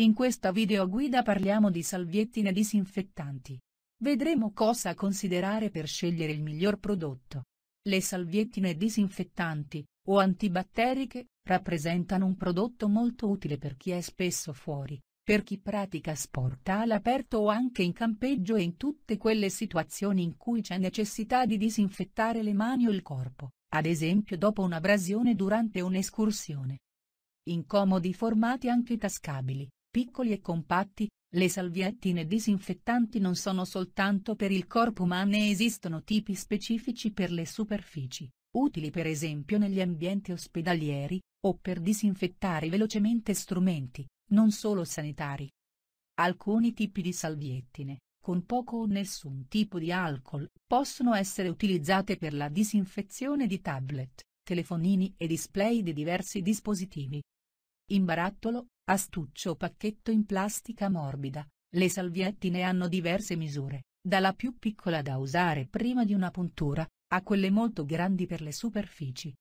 In questa videoguida parliamo di salviettine disinfettanti. Vedremo cosa considerare per scegliere il miglior prodotto. Le salviettine disinfettanti, o antibatteriche, rappresentano un prodotto molto utile per chi è spesso fuori, per chi pratica sport all'aperto o anche in campeggio e in tutte quelle situazioni in cui c'è necessità di disinfettare le mani o il corpo, ad esempio dopo un'abrasione durante un'escursione. In comodi formati anche tascabili, Piccoli e compatti, le salviettine disinfettanti non sono soltanto per il corpo ma ne esistono tipi specifici per le superfici, utili per esempio negli ambienti ospedalieri, o per disinfettare velocemente strumenti, non solo sanitari. Alcuni tipi di salviettine, con poco o nessun tipo di alcol, possono essere utilizzate per la disinfezione di tablet, telefonini e display di diversi dispositivi. In barattolo, Astuccio pacchetto in plastica morbida, le salviettine hanno diverse misure, dalla più piccola da usare prima di una puntura, a quelle molto grandi per le superfici,